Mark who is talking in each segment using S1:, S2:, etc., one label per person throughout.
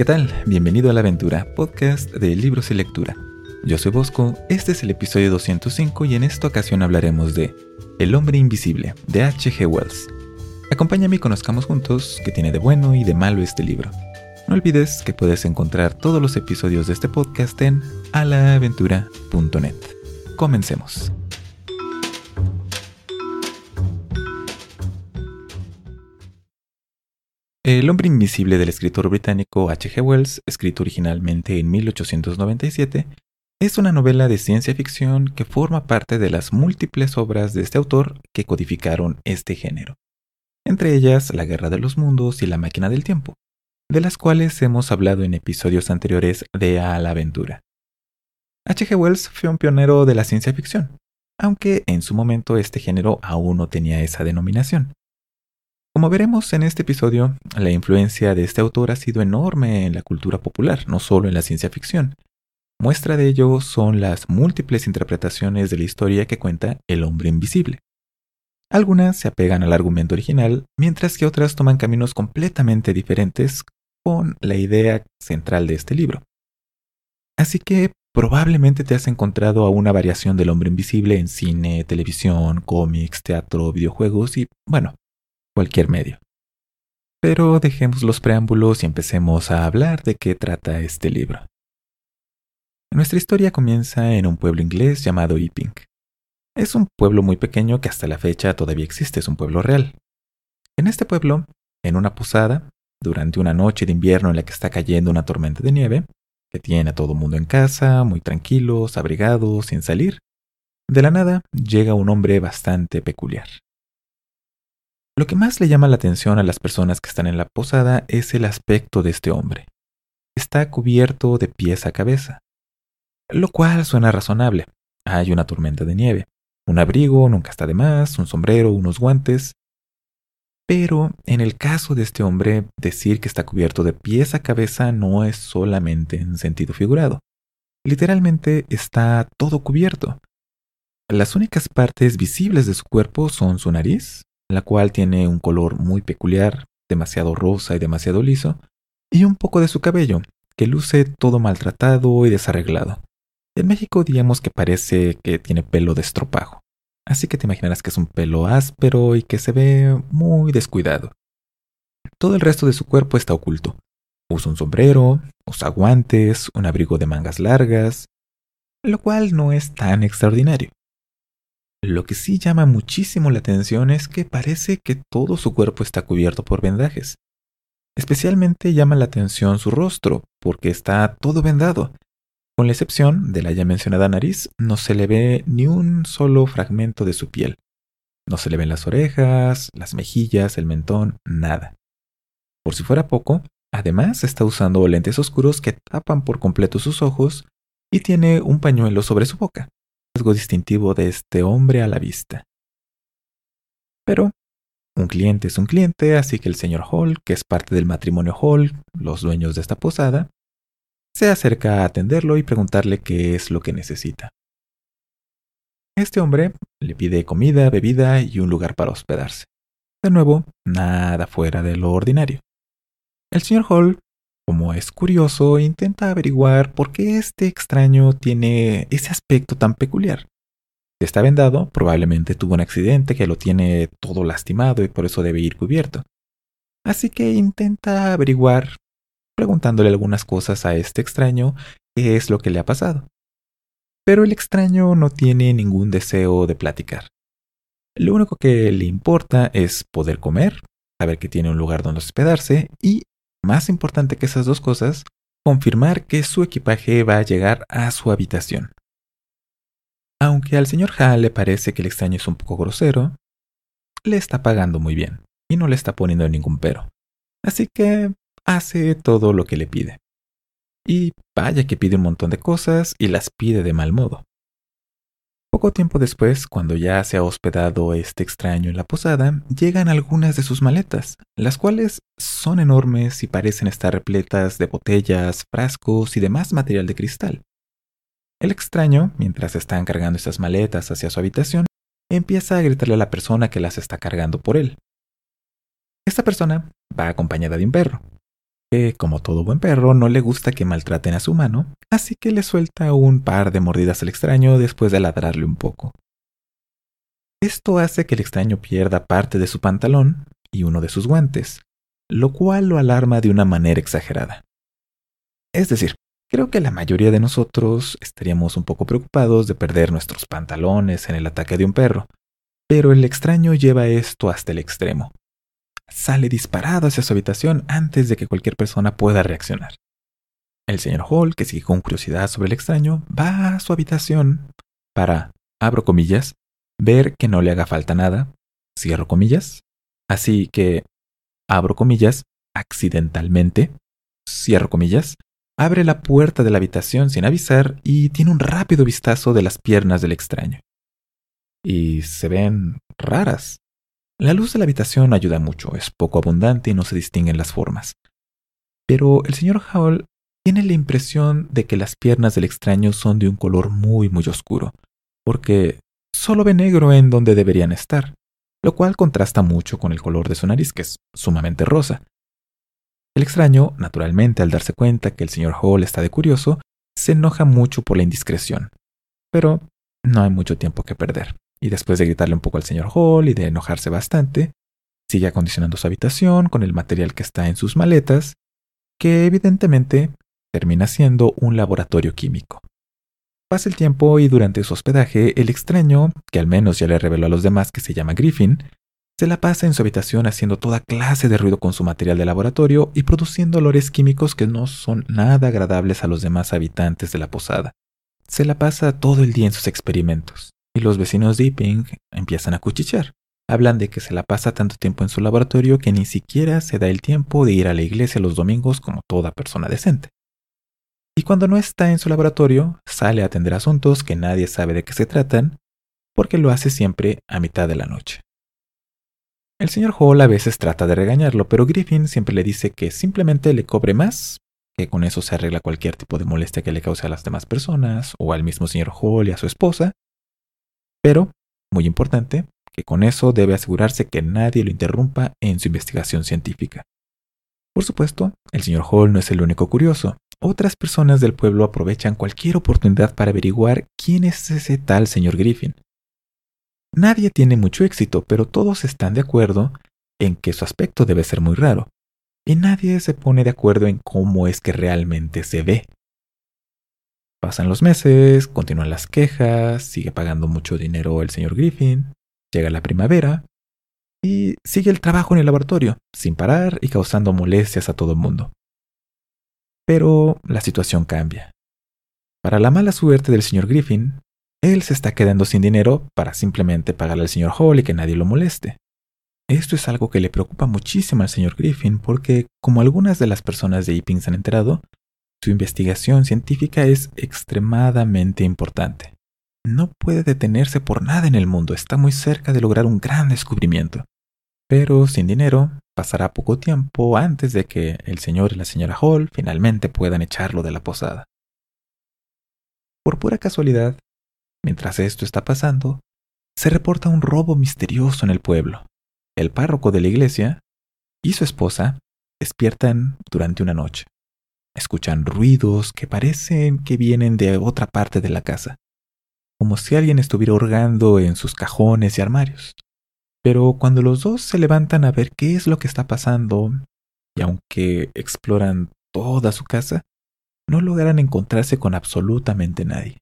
S1: ¿Qué tal? Bienvenido a la aventura, podcast de libros y lectura. Yo soy Bosco, este es el episodio 205 y en esta ocasión hablaremos de El hombre invisible, de H.G. Wells. Acompáñame y conozcamos juntos qué tiene de bueno y de malo este libro. No olvides que puedes encontrar todos los episodios de este podcast en alaaventura.net. Comencemos. El hombre invisible del escritor británico H.G. Wells, escrito originalmente en 1897, es una novela de ciencia ficción que forma parte de las múltiples obras de este autor que codificaron este género, entre ellas La Guerra de los Mundos y La Máquina del Tiempo, de las cuales hemos hablado en episodios anteriores de A la Aventura. H.G. Wells fue un pionero de la ciencia ficción, aunque en su momento este género aún no tenía esa denominación. Como veremos en este episodio, la influencia de este autor ha sido enorme en la cultura popular, no solo en la ciencia ficción. Muestra de ello son las múltiples interpretaciones de la historia que cuenta El hombre invisible. Algunas se apegan al argumento original, mientras que otras toman caminos completamente diferentes con la idea central de este libro. Así que probablemente te has encontrado a una variación del hombre invisible en cine, televisión, cómics, teatro, videojuegos y, bueno, cualquier medio. Pero dejemos los preámbulos y empecemos a hablar de qué trata este libro. Nuestra historia comienza en un pueblo inglés llamado Iping. Es un pueblo muy pequeño que hasta la fecha todavía existe, es un pueblo real. En este pueblo, en una posada, durante una noche de invierno en la que está cayendo una tormenta de nieve, que tiene a todo mundo en casa, muy tranquilos, abrigados, sin salir, de la nada llega un hombre bastante peculiar. Lo que más le llama la atención a las personas que están en la posada es el aspecto de este hombre. Está cubierto de pies a cabeza, lo cual suena razonable. Hay una tormenta de nieve. Un abrigo nunca está de más, un sombrero, unos guantes. Pero en el caso de este hombre, decir que está cubierto de pies a cabeza no es solamente en sentido figurado. Literalmente está todo cubierto. Las únicas partes visibles de su cuerpo son su nariz, la cual tiene un color muy peculiar, demasiado rosa y demasiado liso, y un poco de su cabello, que luce todo maltratado y desarreglado. En México digamos que parece que tiene pelo de estropajo, así que te imaginarás que es un pelo áspero y que se ve muy descuidado. Todo el resto de su cuerpo está oculto. Usa un sombrero, usa guantes, un abrigo de mangas largas, lo cual no es tan extraordinario. Lo que sí llama muchísimo la atención es que parece que todo su cuerpo está cubierto por vendajes. Especialmente llama la atención su rostro, porque está todo vendado. Con la excepción de la ya mencionada nariz, no se le ve ni un solo fragmento de su piel. No se le ven las orejas, las mejillas, el mentón, nada. Por si fuera poco, además está usando lentes oscuros que tapan por completo sus ojos y tiene un pañuelo sobre su boca distintivo de este hombre a la vista. Pero un cliente es un cliente, así que el señor Hall, que es parte del matrimonio Hall, los dueños de esta posada, se acerca a atenderlo y preguntarle qué es lo que necesita. Este hombre le pide comida, bebida y un lugar para hospedarse. De nuevo, nada fuera de lo ordinario. El señor Hall como es curioso, intenta averiguar por qué este extraño tiene ese aspecto tan peculiar. está vendado, probablemente tuvo un accidente que lo tiene todo lastimado y por eso debe ir cubierto. Así que intenta averiguar, preguntándole algunas cosas a este extraño, qué es lo que le ha pasado. Pero el extraño no tiene ningún deseo de platicar. Lo único que le importa es poder comer, saber que tiene un lugar donde hospedarse y más importante que esas dos cosas, confirmar que su equipaje va a llegar a su habitación. Aunque al señor Ha le parece que el extraño es un poco grosero, le está pagando muy bien y no le está poniendo ningún pero. Así que hace todo lo que le pide. Y vaya que pide un montón de cosas y las pide de mal modo. Poco tiempo después, cuando ya se ha hospedado este extraño en la posada, llegan algunas de sus maletas, las cuales son enormes y parecen estar repletas de botellas, frascos y demás material de cristal. El extraño, mientras están cargando estas maletas hacia su habitación, empieza a gritarle a la persona que las está cargando por él. Esta persona va acompañada de un perro, que, como todo buen perro, no le gusta que maltraten a su humano, así que le suelta un par de mordidas al extraño después de ladrarle un poco. Esto hace que el extraño pierda parte de su pantalón y uno de sus guantes, lo cual lo alarma de una manera exagerada. Es decir, creo que la mayoría de nosotros estaríamos un poco preocupados de perder nuestros pantalones en el ataque de un perro, pero el extraño lleva esto hasta el extremo sale disparado hacia su habitación antes de que cualquier persona pueda reaccionar. El señor Hall, que sigue con curiosidad sobre el extraño, va a su habitación para, abro comillas, ver que no le haga falta nada, cierro comillas, así que, abro comillas, accidentalmente, cierro comillas, abre la puerta de la habitación sin avisar y tiene un rápido vistazo de las piernas del extraño. Y se ven raras, la luz de la habitación ayuda mucho, es poco abundante y no se distinguen las formas. Pero el señor Howell tiene la impresión de que las piernas del extraño son de un color muy muy oscuro, porque solo ve negro en donde deberían estar, lo cual contrasta mucho con el color de su nariz, que es sumamente rosa. El extraño, naturalmente, al darse cuenta que el señor Hall está de curioso, se enoja mucho por la indiscreción. Pero no hay mucho tiempo que perder. Y después de gritarle un poco al señor Hall y de enojarse bastante, sigue acondicionando su habitación con el material que está en sus maletas, que evidentemente termina siendo un laboratorio químico. Pasa el tiempo y durante su hospedaje, el extraño, que al menos ya le reveló a los demás que se llama Griffin, se la pasa en su habitación haciendo toda clase de ruido con su material de laboratorio y produciendo olores químicos que no son nada agradables a los demás habitantes de la posada. Se la pasa todo el día en sus experimentos y los vecinos de Yiping empiezan a cuchichear. Hablan de que se la pasa tanto tiempo en su laboratorio que ni siquiera se da el tiempo de ir a la iglesia los domingos como toda persona decente. Y cuando no está en su laboratorio, sale a atender asuntos que nadie sabe de qué se tratan, porque lo hace siempre a mitad de la noche. El señor Hall a veces trata de regañarlo, pero Griffin siempre le dice que simplemente le cobre más, que con eso se arregla cualquier tipo de molestia que le cause a las demás personas, o al mismo señor Hall y a su esposa, pero, muy importante, que con eso debe asegurarse que nadie lo interrumpa en su investigación científica. Por supuesto, el señor Hall no es el único curioso. Otras personas del pueblo aprovechan cualquier oportunidad para averiguar quién es ese tal señor Griffin. Nadie tiene mucho éxito, pero todos están de acuerdo en que su aspecto debe ser muy raro, y nadie se pone de acuerdo en cómo es que realmente se ve. Pasan los meses, continúan las quejas, sigue pagando mucho dinero el señor Griffin, llega la primavera y sigue el trabajo en el laboratorio, sin parar y causando molestias a todo el mundo. Pero la situación cambia. Para la mala suerte del señor Griffin, él se está quedando sin dinero para simplemente pagarle al señor Hall y que nadie lo moleste. Esto es algo que le preocupa muchísimo al señor Griffin porque, como algunas de las personas de Yipings han enterado, su investigación científica es extremadamente importante. No puede detenerse por nada en el mundo, está muy cerca de lograr un gran descubrimiento. Pero sin dinero, pasará poco tiempo antes de que el señor y la señora Hall finalmente puedan echarlo de la posada. Por pura casualidad, mientras esto está pasando, se reporta un robo misterioso en el pueblo. El párroco de la iglesia y su esposa despiertan durante una noche. Escuchan ruidos que parecen que vienen de otra parte de la casa, como si alguien estuviera hurgando en sus cajones y armarios. Pero cuando los dos se levantan a ver qué es lo que está pasando, y aunque exploran toda su casa, no logran encontrarse con absolutamente nadie.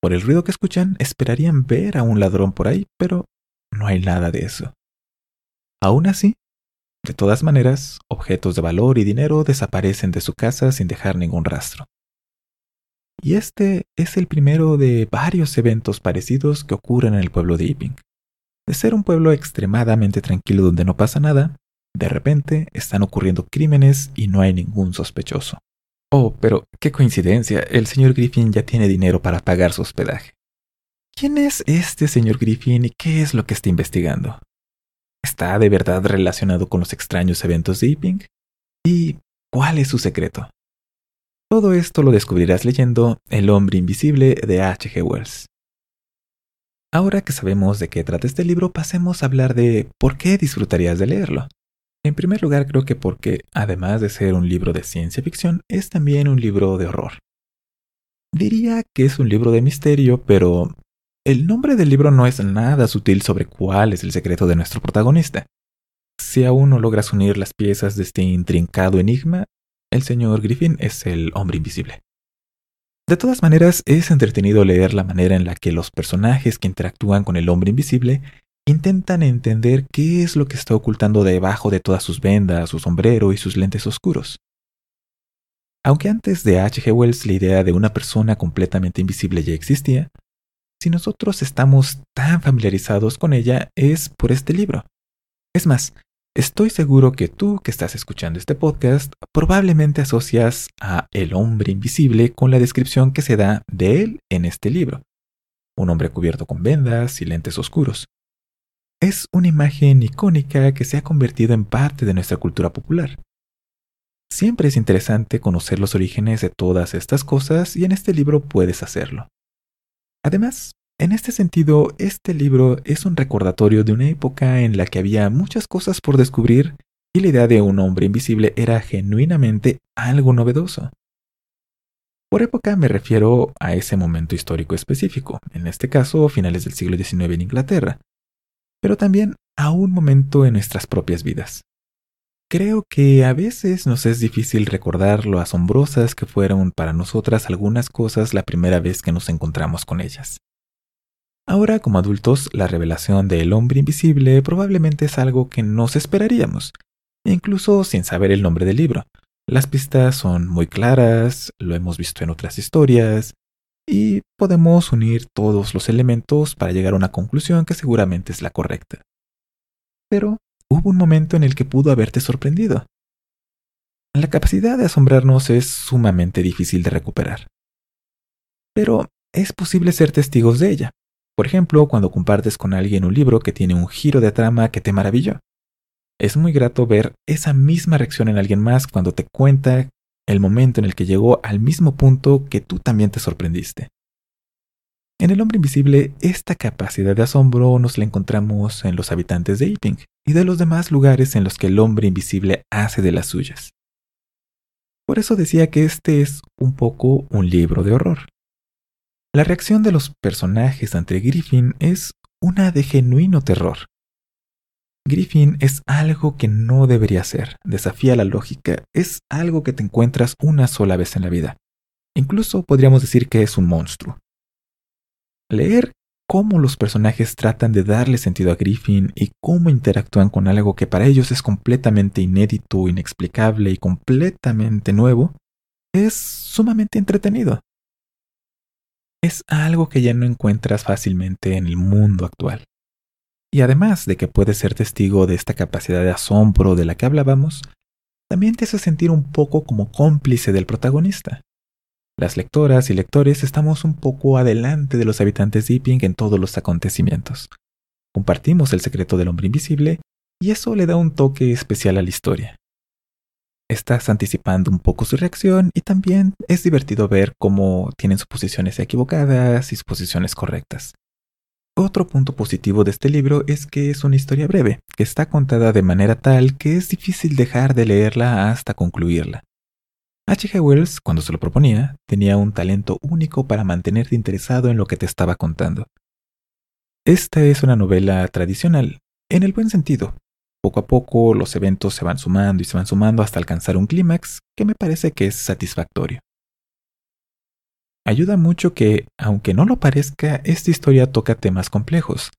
S1: Por el ruido que escuchan, esperarían ver a un ladrón por ahí, pero no hay nada de eso. Aún así, de todas maneras, objetos de valor y dinero desaparecen de su casa sin dejar ningún rastro. Y este es el primero de varios eventos parecidos que ocurren en el pueblo de Iping. De ser un pueblo extremadamente tranquilo donde no pasa nada, de repente están ocurriendo crímenes y no hay ningún sospechoso. Oh, pero qué coincidencia, el señor Griffin ya tiene dinero para pagar su hospedaje. ¿Quién es este señor Griffin y qué es lo que está investigando? ¿Está de verdad relacionado con los extraños eventos de Iping? ¿Y cuál es su secreto? Todo esto lo descubrirás leyendo El hombre invisible de H.G. Wells. Ahora que sabemos de qué trata este libro, pasemos a hablar de por qué disfrutarías de leerlo. En primer lugar, creo que porque, además de ser un libro de ciencia ficción, es también un libro de horror. Diría que es un libro de misterio, pero el nombre del libro no es nada sutil sobre cuál es el secreto de nuestro protagonista. Si aún no logras unir las piezas de este intrincado enigma, el señor Griffin es el hombre invisible. De todas maneras, es entretenido leer la manera en la que los personajes que interactúan con el hombre invisible intentan entender qué es lo que está ocultando debajo de todas sus vendas, su sombrero y sus lentes oscuros. Aunque antes de H.G. Wells la idea de una persona completamente invisible ya existía, si nosotros estamos tan familiarizados con ella es por este libro. Es más, estoy seguro que tú que estás escuchando este podcast probablemente asocias a El hombre invisible con la descripción que se da de él en este libro. Un hombre cubierto con vendas y lentes oscuros. Es una imagen icónica que se ha convertido en parte de nuestra cultura popular. Siempre es interesante conocer los orígenes de todas estas cosas y en este libro puedes hacerlo. Además, en este sentido, este libro es un recordatorio de una época en la que había muchas cosas por descubrir y la idea de un hombre invisible era genuinamente algo novedoso. Por época me refiero a ese momento histórico específico, en este caso finales del siglo XIX en Inglaterra, pero también a un momento en nuestras propias vidas, Creo que a veces nos es difícil recordar lo asombrosas que fueron para nosotras algunas cosas la primera vez que nos encontramos con ellas. Ahora, como adultos, la revelación del hombre invisible probablemente es algo que nos esperaríamos, incluso sin saber el nombre del libro. Las pistas son muy claras, lo hemos visto en otras historias, y podemos unir todos los elementos para llegar a una conclusión que seguramente es la correcta. Pero hubo un momento en el que pudo haberte sorprendido. La capacidad de asombrarnos es sumamente difícil de recuperar. Pero es posible ser testigos de ella. Por ejemplo, cuando compartes con alguien un libro que tiene un giro de trama que te maravilló. Es muy grato ver esa misma reacción en alguien más cuando te cuenta el momento en el que llegó al mismo punto que tú también te sorprendiste. En el hombre invisible, esta capacidad de asombro nos la encontramos en los habitantes de Iping y de los demás lugares en los que el hombre invisible hace de las suyas. Por eso decía que este es un poco un libro de horror. La reacción de los personajes ante Griffin es una de genuino terror. Griffin es algo que no debería ser, desafía la lógica, es algo que te encuentras una sola vez en la vida. Incluso podríamos decir que es un monstruo. Leer cómo los personajes tratan de darle sentido a Griffin y cómo interactúan con algo que para ellos es completamente inédito, inexplicable y completamente nuevo, es sumamente entretenido. Es algo que ya no encuentras fácilmente en el mundo actual. Y además de que puedes ser testigo de esta capacidad de asombro de la que hablábamos, también te hace sentir un poco como cómplice del protagonista. Las lectoras y lectores estamos un poco adelante de los habitantes de Iping en todos los acontecimientos. Compartimos el secreto del hombre invisible y eso le da un toque especial a la historia. Estás anticipando un poco su reacción y también es divertido ver cómo tienen sus posiciones equivocadas y sus posiciones correctas. Otro punto positivo de este libro es que es una historia breve, que está contada de manera tal que es difícil dejar de leerla hasta concluirla. H. Wells, cuando se lo proponía, tenía un talento único para mantenerte interesado en lo que te estaba contando. Esta es una novela tradicional, en el buen sentido. Poco a poco los eventos se van sumando y se van sumando hasta alcanzar un clímax que me parece que es satisfactorio. Ayuda mucho que, aunque no lo parezca, esta historia toca temas complejos.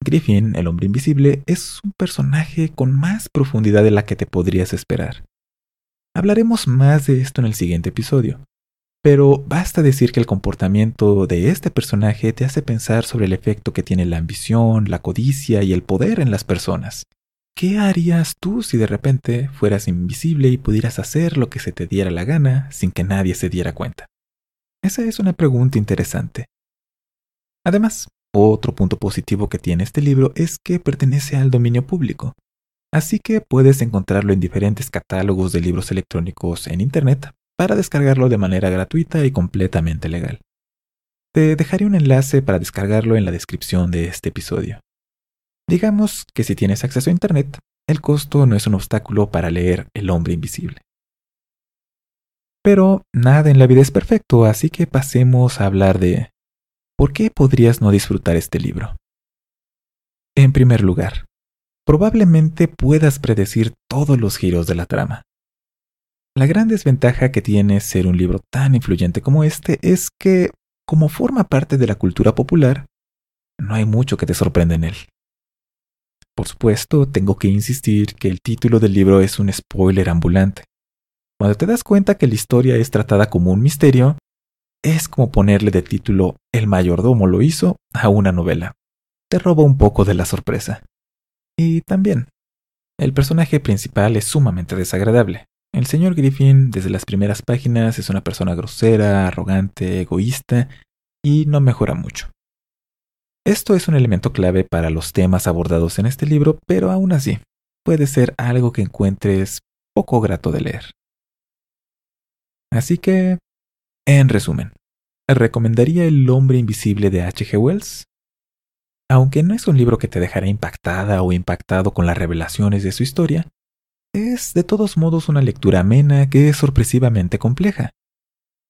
S1: Griffin, el hombre invisible, es un personaje con más profundidad de la que te podrías esperar. Hablaremos más de esto en el siguiente episodio, pero basta decir que el comportamiento de este personaje te hace pensar sobre el efecto que tiene la ambición, la codicia y el poder en las personas. ¿Qué harías tú si de repente fueras invisible y pudieras hacer lo que se te diera la gana sin que nadie se diera cuenta? Esa es una pregunta interesante. Además, otro punto positivo que tiene este libro es que pertenece al dominio público. Así que puedes encontrarlo en diferentes catálogos de libros electrónicos en Internet para descargarlo de manera gratuita y completamente legal. Te dejaré un enlace para descargarlo en la descripción de este episodio. Digamos que si tienes acceso a Internet, el costo no es un obstáculo para leer El hombre invisible. Pero nada en la vida es perfecto, así que pasemos a hablar de ¿por qué podrías no disfrutar este libro? En primer lugar, probablemente puedas predecir todos los giros de la trama. La gran desventaja que tiene ser un libro tan influyente como este es que, como forma parte de la cultura popular, no hay mucho que te sorprenda en él. Por supuesto, tengo que insistir que el título del libro es un spoiler ambulante. Cuando te das cuenta que la historia es tratada como un misterio, es como ponerle de título El mayordomo lo hizo a una novela. Te roba un poco de la sorpresa. Y también, el personaje principal es sumamente desagradable. El señor Griffin, desde las primeras páginas, es una persona grosera, arrogante, egoísta y no mejora mucho. Esto es un elemento clave para los temas abordados en este libro, pero aún así, puede ser algo que encuentres poco grato de leer. Así que, en resumen, recomendaría El hombre invisible de H.G. Wells aunque no es un libro que te dejará impactada o impactado con las revelaciones de su historia, es de todos modos una lectura amena que es sorpresivamente compleja.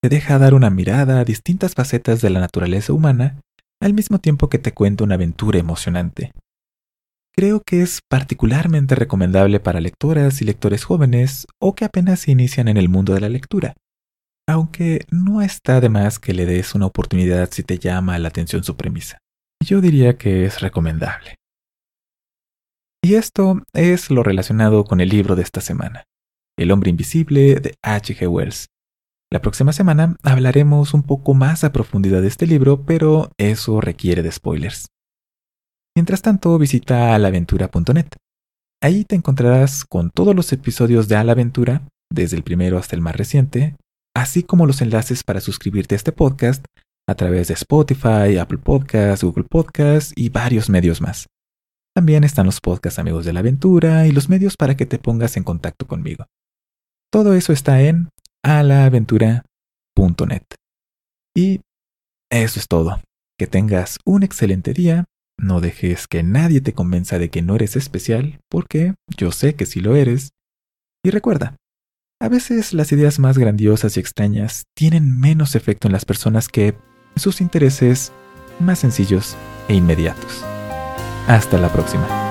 S1: Te deja dar una mirada a distintas facetas de la naturaleza humana al mismo tiempo que te cuenta una aventura emocionante. Creo que es particularmente recomendable para lectoras y lectores jóvenes o que apenas se inician en el mundo de la lectura, aunque no está de más que le des una oportunidad si te llama la atención su yo diría que es recomendable. Y esto es lo relacionado con el libro de esta semana, El hombre invisible de H.G. Wells. La próxima semana hablaremos un poco más a profundidad de este libro, pero eso requiere de spoilers. Mientras tanto, visita alaventura.net. Ahí te encontrarás con todos los episodios de Aventura, desde el primero hasta el más reciente, así como los enlaces para suscribirte a este podcast a través de Spotify, Apple Podcasts, Google Podcasts y varios medios más. También están los podcasts Amigos de la Aventura y los medios para que te pongas en contacto conmigo. Todo eso está en alaaventura.net. Y eso es todo. Que tengas un excelente día. No dejes que nadie te convenza de que no eres especial, porque yo sé que sí lo eres. Y recuerda, a veces las ideas más grandiosas y extrañas tienen menos efecto en las personas que sus intereses más sencillos e inmediatos. Hasta la próxima.